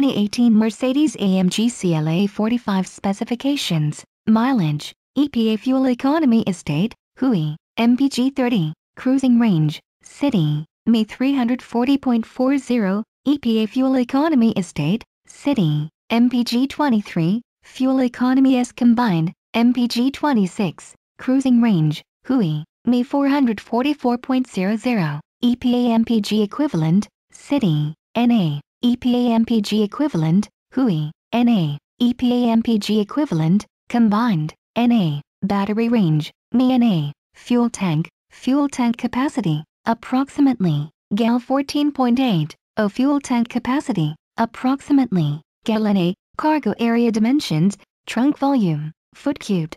2018 Mercedes-AMG CLA 45 specifications, mileage, EPA fuel economy estate, HUI, MPG 30, cruising range, city, mi 340.40, EPA fuel economy estate, city, MPG 23, fuel economy as combined, MPG 26, cruising range, HUI, mi 444.00, EPA MPG equivalent, city, NA. EPA MPG equivalent, HUI, NA, EPA MPG equivalent, combined, NA, battery range, MI NA, fuel tank, fuel tank capacity, approximately, GAL 14.8, O fuel tank capacity, approximately, GAL NA, cargo area dimensions, trunk volume, foot cubed.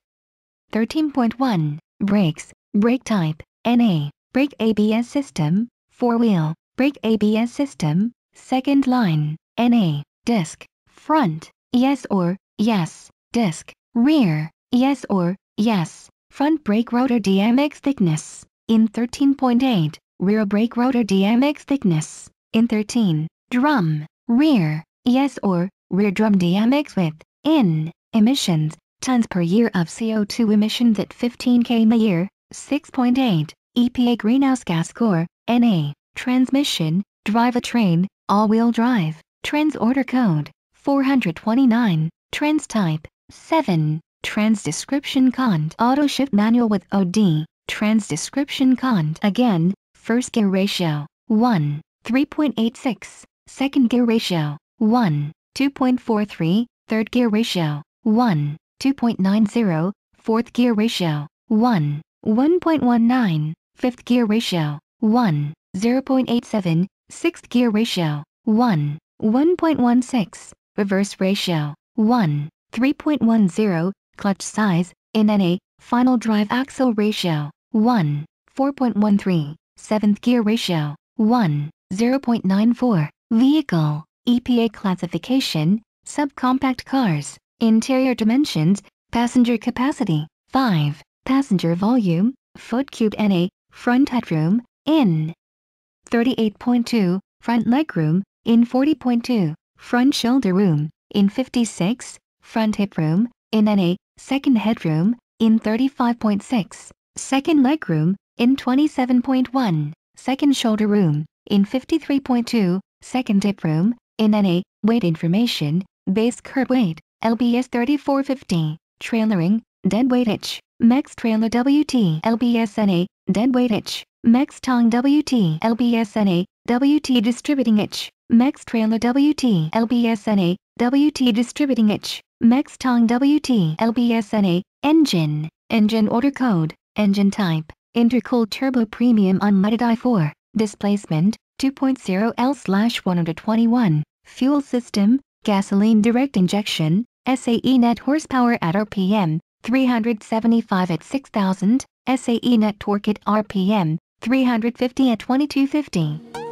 13.1, brakes, brake type, NA, brake ABS system, four-wheel, brake ABS system, second line, NA, disk, front, yes or, yes, disk, rear, yes or, yes, front brake rotor DMX thickness, in 13.8, rear brake rotor DMX thickness, in 13, drum, rear, yes or, rear drum DMX width, in, emissions, tons per year of CO2 emissions at 15 km a year, 6.8, EPA greenhouse gas score, NA, transmission, drive a train, all-wheel drive, trans order code 429, trans type 7, trans description cont auto shift manual with OD, trans description cont again, first gear ratio 1, 3.86, second gear ratio 1, 2.43, third gear ratio 1, 2.90, fourth gear ratio 1, 1.19, fifth gear ratio 1, 0.87, Sixth gear ratio 1, 1.16. Reverse ratio 1, 3.10. Clutch size in NA. Final drive axle ratio 1, 4.13. Seventh gear ratio 1, 0.94. Vehicle EPA classification, subcompact cars, interior dimensions, passenger capacity, 5, passenger volume, foot cube NA, front headroom, in, 38.2, front legroom, in 40.2, front shoulder room, in 56, front hip room, in NA, second headroom, in 35.6, second legroom, in 27.1, second shoulder room, in 53.2, second hip room, in NA, weight information, base curb weight, LBS 3450, trailering, dead weightage, max trailer WT, LBS NA, dead weightage, Maxtong WT LBSNA WT Distributing H Max Trailer WT LBSNA WT Distributing H Maxtong WT LBSNA Engine Engine Order Code Engine Type Intercooled Turbo Premium Unleaded I4 Displacement 2.0 L/121 Fuel System Gasoline Direct Injection SAE Net Horsepower at RPM 375 at 6000 SAE Net Torque at RPM 350 at 2250.